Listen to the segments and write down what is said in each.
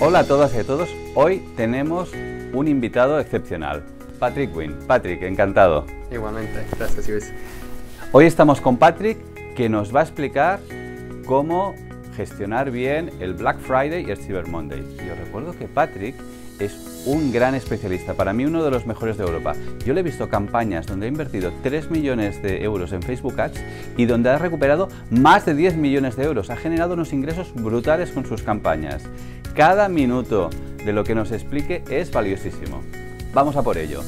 Hola a todas y a todos. Hoy tenemos un invitado excepcional, Patrick Wynn. Patrick, encantado. Igualmente, gracias Luis. Hoy estamos con Patrick que nos va a explicar cómo gestionar bien el Black Friday y el Cyber Monday. Y os recuerdo que Patrick es un gran especialista, para mí uno de los mejores de Europa. Yo le he visto campañas donde ha invertido 3 millones de euros en Facebook Ads y donde ha recuperado más de 10 millones de euros. Ha generado unos ingresos brutales con sus campañas. Cada minuto de lo que nos explique es valiosísimo. Vamos a por ello.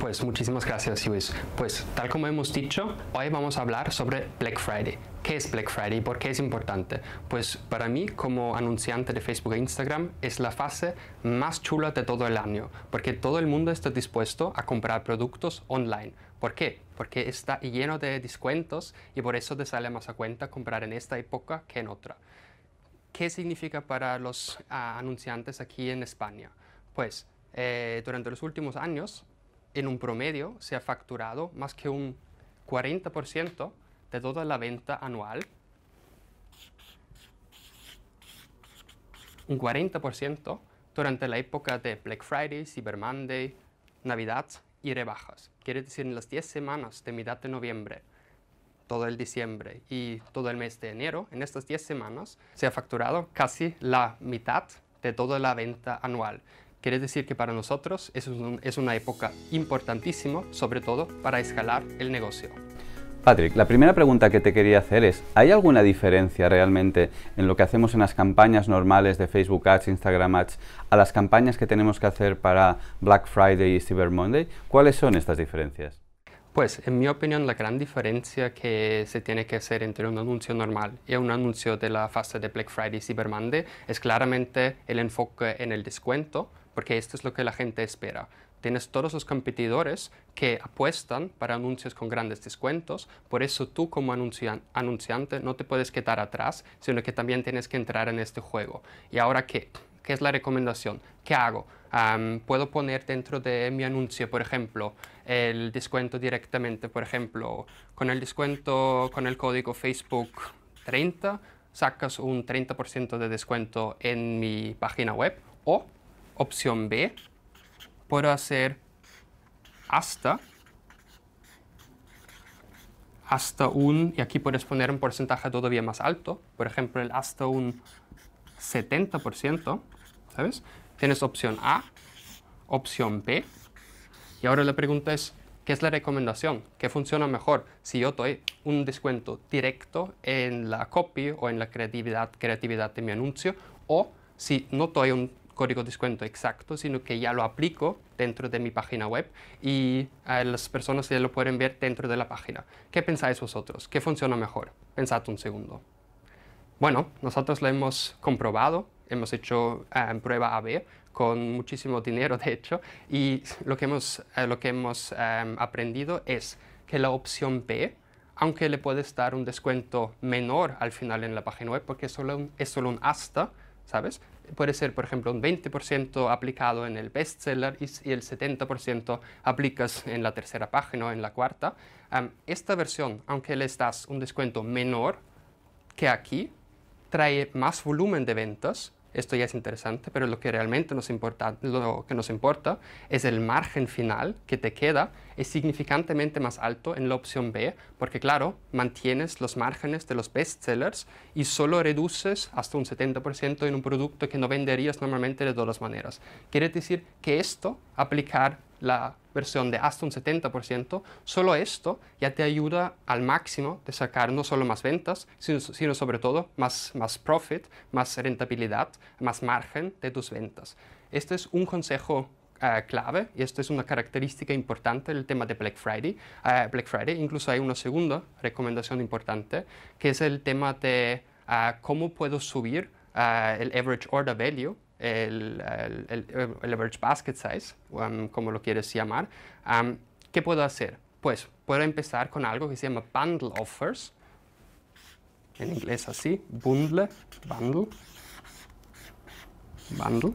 Pues muchísimas gracias, Luis. Pues tal como hemos dicho, hoy vamos a hablar sobre Black Friday. ¿Qué es Black Friday y por qué es importante? Pues para mí, como anunciante de Facebook e Instagram, es la fase más chula de todo el año, porque todo el mundo está dispuesto a comprar productos online. ¿Por qué? Porque está lleno de descuentos y por eso te sale más a cuenta comprar en esta época que en otra. ¿Qué significa para los ah, anunciantes aquí en España? Pues eh, durante los últimos años en un promedio se ha facturado más que un 40% de toda la venta anual. Un 40% durante la época de Black Friday, Cyber Monday, Navidad y rebajas. Quiere decir, en las 10 semanas de mitad de noviembre, todo el diciembre y todo el mes de enero, en estas 10 semanas se ha facturado casi la mitad de toda la venta anual. Quieres decir que para nosotros es, es una época importantísima, sobre todo para escalar el negocio. Patrick, la primera pregunta que te quería hacer es, ¿hay alguna diferencia realmente en lo que hacemos en las campañas normales de Facebook Ads, Instagram Ads, a las campañas que tenemos que hacer para Black Friday y Cyber Monday? ¿Cuáles son estas diferencias? Pues en mi opinión la gran diferencia que se tiene que hacer entre un anuncio normal y un anuncio de la fase de Black Friday y Cyber Monday es claramente el enfoque en el descuento, porque esto es lo que la gente espera. Tienes todos los competidores que apuestan para anuncios con grandes descuentos, por eso tú como anunciante no te puedes quedar atrás, sino que también tienes que entrar en este juego. ¿Y ahora qué? ¿Qué es la recomendación? ¿Qué hago? puedo poner dentro de mi anuncio, por ejemplo, el descuento directamente, por ejemplo, con el descuento, con el código Facebook 30, sacas un 30% de descuento en mi página web o opción B, puedo hacer hasta, hasta un, y aquí puedes poner un porcentaje todavía más alto, por ejemplo, el hasta un 70%, ¿sabes? Tienes opción A, opción B, y ahora la pregunta es, ¿qué es la recomendación? ¿Qué funciona mejor si yo doy un descuento directo en la copy o en la creatividad, creatividad de mi anuncio? O si no doy un código descuento exacto, sino que ya lo aplico dentro de mi página web y las personas ya lo pueden ver dentro de la página. ¿Qué pensáis vosotros? ¿Qué funciona mejor? Pensad un segundo. Bueno, nosotros lo hemos comprobado, hemos hecho en eh, prueba AB con muchísimo dinero, de hecho, y lo que hemos, eh, lo que hemos em, aprendido es que la opción B, aunque le puedes dar un descuento menor al final en la página web, porque es solo un hasta, ¿sabes? puede ser, por ejemplo, un 20% aplicado en el bestseller y, el 70% aplicas en la tercera página o en la cuarta. esta versión, aunque le das un descuento menor que aquí, trae más volumen de ventas esto ya es interesante, pero lo que realmente nos importa, lo que nos importa es el margen final que te queda, es significantemente más alto en la opción B, porque claro, mantienes los márgenes de los bestsellers y solo reduces hasta un 70% en un producto que no venderías normalmente de todas maneras. Quiere decir que esto, aplicar la versión de hasta un 70%, solo esto ya te ayuda al máximo de sacar no solo más ventas, sino, sobre todo más, profit, más rentabilidad, más margen de tus ventas. Este es un consejo eh, clave, y esto es una característica importante del tema de Black Friday. Eh, Black Friday, incluso hay una segunda recomendación importante, que es el tema de eh, cómo puedo subir el average order value el, average basket size, um, como lo quieres llamar, um, ¿qué puedo hacer? Pues puedo empezar con algo que se llama bundle offers, en inglés así, bundle, bundle, bundle.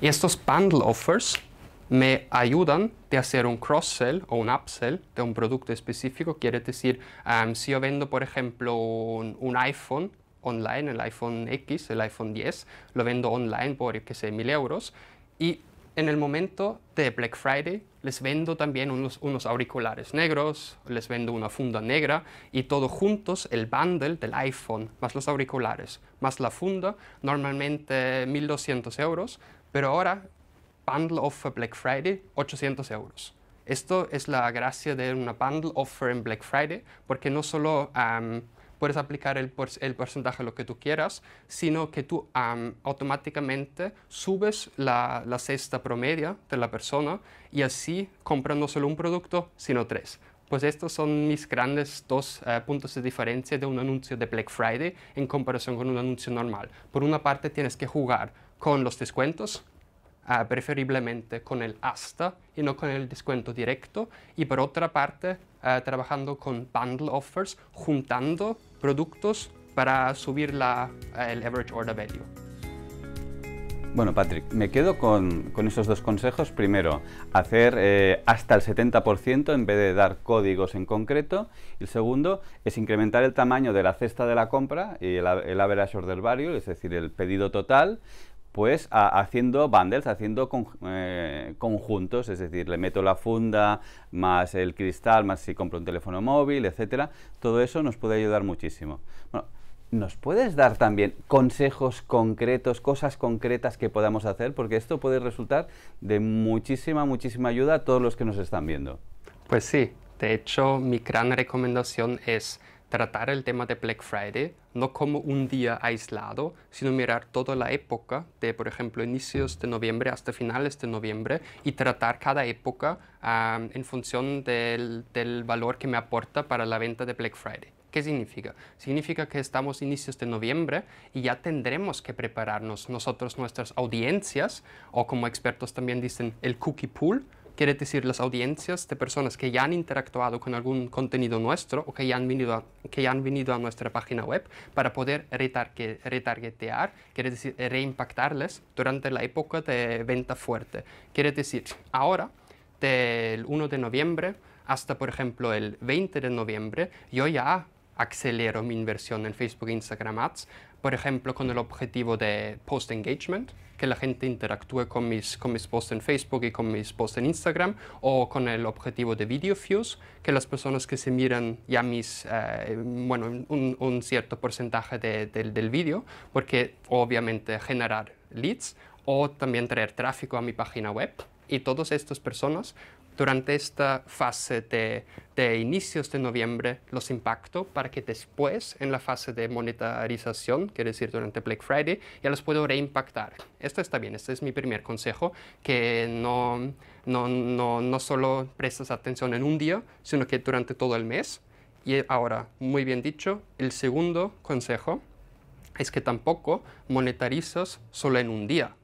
Y estos bundle offers me ayudan de hacer un cross-sell o un upsell de un producto específico. Quiere decir, um, si yo vendo, por ejemplo, un iPhone online, el iPhone X, el iPhone 10, lo vendo online por, qué sé, mil euros. Y en el momento de Black Friday les vendo también unos, unos, auriculares negros, les vendo una funda negra y todo juntos el bundle del iPhone, más los auriculares, más la funda, normalmente 1200 euros, pero ahora bundle offer Black Friday 800 euros. Esto es la gracia de una bundle offer en Black Friday porque no solo puedes aplicar el, porcentaje a porcentaje lo que tú quieras, sino que tú automáticamente subes la, la cesta promedio de la persona y así compran no solo un producto, sino tres. Pues estos son mis grandes dos eh, puntos de diferencia de un anuncio de Black Friday en comparación con un anuncio normal. Por una parte tienes que jugar con los descuentos, ah, preferiblemente con el hasta y no con el descuento directo. Y por otra parte, ah, trabajando con bundle offers, juntando productos para subir el average order value. Bueno, Patrick, me quedo con, esos dos consejos. Primero, hacer eh, hasta el 70% en vez de dar códigos en concreto. El segundo es incrementar el tamaño de la cesta de la compra y el, el average order value, es decir, el pedido total, pues haciendo bundles, haciendo eh, conjuntos, es decir, le meto la funda, más el cristal, más si compro un teléfono móvil, etcétera. Todo eso nos puede ayudar muchísimo. Bueno, ¿Nos puedes dar también consejos concretos, cosas concretas que podamos hacer? Porque esto puede resultar de muchísima, muchísima ayuda a todos los que nos están viendo. Pues sí, de hecho mi gran recomendación es tratar el tema de Black Friday no como un día aislado, sino mirar toda la época de, por ejemplo, inicios de noviembre hasta finales de noviembre y tratar cada época en función del, del valor que me aporta para la venta de Black Friday. ¿Qué significa? Significa que estamos inicios de noviembre y ya tendremos que prepararnos nosotros, nuestras audiencias, o como expertos también dicen, el cookie pool, quiere decir las audiencias de personas que ya han interactuado con algún contenido nuestro o que ya han venido a, que ya han venido a nuestra página web para poder retargetear, quiere decir eh, reimpactarles durante la época de venta fuerte. Quiere decir, ahora, del 1 de noviembre hasta, por ejemplo, el 20 de noviembre, yo ya acelero mi inversión en Facebook e Instagram Ads por ejemplo, con el objetivo de post engagement, que la gente interactúe con mis, con mis posts en Facebook y con mis posts en Instagram, o con el objetivo de video views, que las personas que se miran ya mis, eh, bueno, un, cierto porcentaje del vídeo, porque obviamente generar leads o también traer tráfico a mi página web. Y todas estas personas durante esta fase de, inicios de noviembre los impacto para que después, en la fase de monetarización, quiere decir durante Black Friday, ya los puedo reimpactar. Esto está bien, este es mi primer consejo, que no, no, no, no solo prestas atención en un día, sino que durante todo el mes. Y ahora, muy bien dicho, el segundo consejo es que tampoco monetarizas solo en un día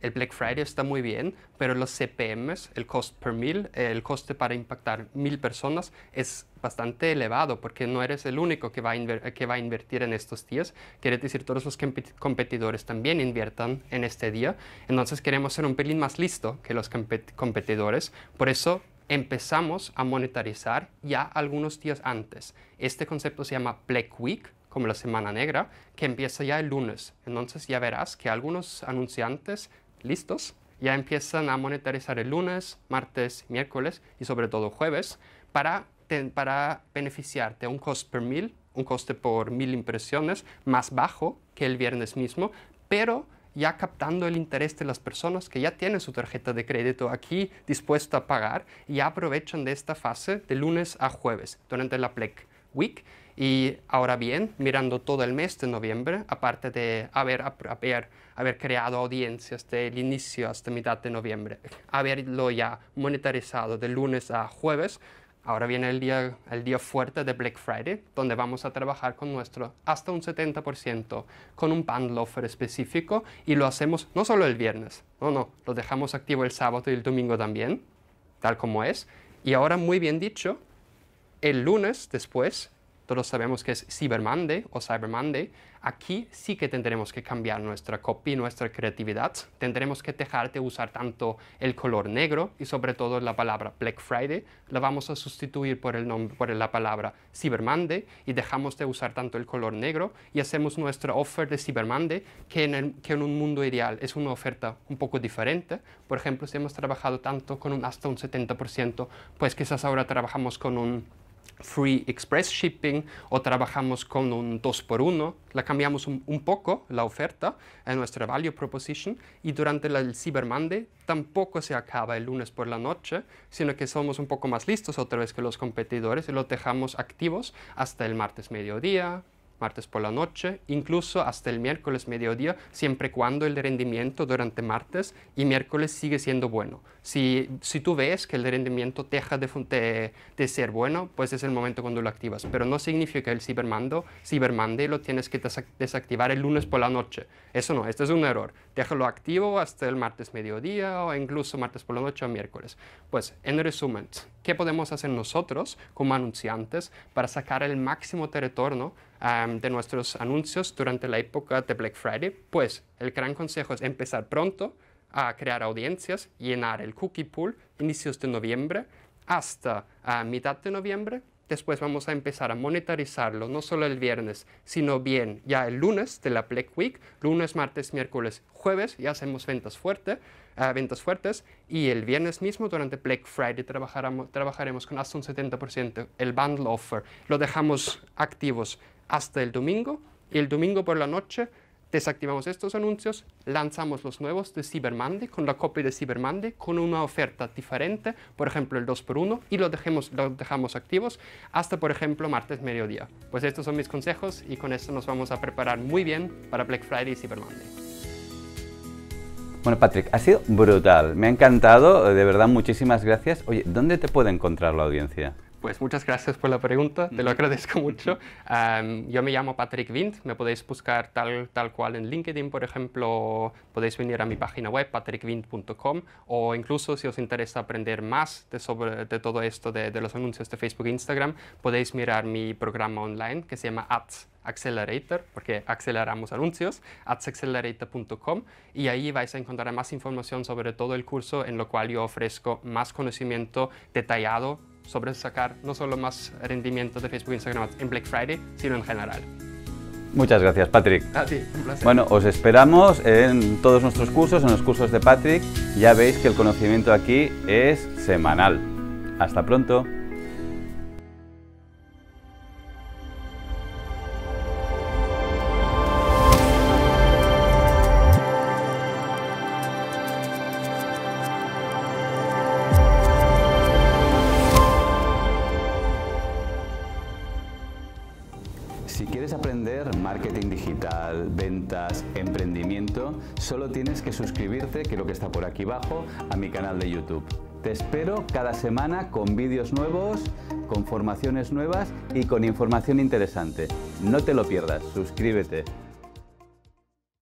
el Black Friday está muy bien, pero los CPMs, el cost per mil, el coste para impactar mil personas es bastante elevado porque no eres el único que va a, que va a invertir en estos días. Quiere decir, todos los competidores también inviertan en este día. Entonces queremos ser un pelín más listo que los competidores. Por eso empezamos a monetarizar ya algunos días antes. Este concepto se llama Black Week, como la Semana Negra, que empieza ya el lunes. Entonces ya verás que algunos anunciantes listos, ya empiezan a monetarizar el lunes, martes, miércoles y sobre todo jueves para, para beneficiarte un cost per mil, un coste por mil impresiones más bajo que el viernes mismo, pero ya captando el interés de las personas que ya tienen su tarjeta de crédito aquí dispuesta a pagar y aprovechan de esta fase de lunes a jueves durante la Black Week y ahora bien, mirando todo el mes de noviembre, aparte de haber, haber, haber creado audiencias del inicio hasta mitad de noviembre, haberlo ya monetarizado de lunes a jueves, ahora viene el día, el día fuerte de Black Friday, donde vamos a trabajar con nuestro hasta un 70%, con un bundle específico, y lo hacemos no solo el viernes, no, no, lo dejamos activo el sábado y el domingo también, tal como es. Y ahora, muy bien dicho, el lunes después todos sabemos que es Cyber Monday o Cyber Monday, aquí sí que tendremos que cambiar nuestra copy, nuestra creatividad. Tendremos que dejar de usar tanto el color negro y sobre todo la palabra Black Friday. La vamos a sustituir por, el nombre, por la palabra Cyber Monday y dejamos de usar tanto el color negro y hacemos nuestra oferta de Cyber Monday que en, que en un mundo ideal es una oferta un poco diferente. Por ejemplo, si hemos trabajado tanto con un hasta un 70%, pues quizás ahora trabajamos con un Free Express Shipping o trabajamos con un 2x1, la cambiamos un, poco la oferta en nuestra Value Proposition y durante el Cyber Monday tampoco se acaba el lunes por la noche, sino que somos un poco más listos otra vez que los competidores y lo dejamos activos hasta el martes mediodía, martes por la noche, incluso hasta el miércoles mediodía, siempre y cuando el rendimiento durante martes y miércoles sigue siendo bueno. Si, tú ves que el rendimiento deja de, de, ser bueno, pues es el momento cuando lo activas. Pero no significa que el cibermando, cibermande lo tienes que desactivar el lunes por la noche. Eso no, este es un error. Déjalo activo hasta el martes mediodía o incluso martes por la noche o miércoles. Pues, en resumen, ¿qué podemos hacer nosotros como anunciantes para sacar el máximo de retorno de nuestros anuncios durante la época de Black Friday? Pues el gran consejo es empezar pronto a crear audiencias, llenar el cookie pool inicios de noviembre hasta mitad de noviembre. Después vamos a empezar a monetizarlo, no solo el viernes, sino bien ya el lunes de la Black Week, lunes, martes, miércoles, jueves, ya hacemos ventas, fuerte, ah, ventas fuertes y el viernes mismo durante Black Friday trabajaremos, trabajaremos con hasta un 70% el bundle offer, lo dejamos activos hasta el domingo y el domingo por la noche desactivamos estos anuncios, lanzamos los nuevos de Cyber Monday con la copia de Cyber Monday con una oferta diferente, por ejemplo el 2x1 y los lo dejamos activos hasta por ejemplo martes mediodía. Pues estos son mis consejos y con esto nos vamos a preparar muy bien para Black Friday y Cyber Monday. Bueno, Patrick, ha sido brutal. Me ha encantado. De verdad, muchísimas gracias. Oye, ¿dónde te puede encontrar la audiencia? Pues muchas gracias por la pregunta, te lo agradezco mucho. yo me llamo Patrick Vint, me podéis buscar tal, tal cual en LinkedIn, por ejemplo, podéis venir a mi página web, patrickvint.com, o incluso si os interesa aprender más de, sobre, de todo esto de, de, los anuncios de Facebook e Instagram, podéis mirar mi programa online que se llama Ads Accelerator, porque aceleramos anuncios, adsaccelerator.com, y ahí vais a encontrar más información sobre todo el curso en lo cual yo ofrezco más conocimiento detallado sobre sacar no solo más rendimiento de Facebook e Instagram en Black Friday, sino en general. Muchas gracias, Patrick. A ti, un placer. Bueno, os esperamos en todos nuestros cursos, en los cursos de Patrick. Ya veis que el conocimiento aquí es semanal. Hasta pronto. ¿Quieres aprender marketing digital, ventas, emprendimiento? Solo tienes que suscribirte, que lo que está por aquí abajo, a mi canal de YouTube. Te espero cada semana con vídeos nuevos, con formaciones nuevas y con información interesante. No te lo pierdas, suscríbete.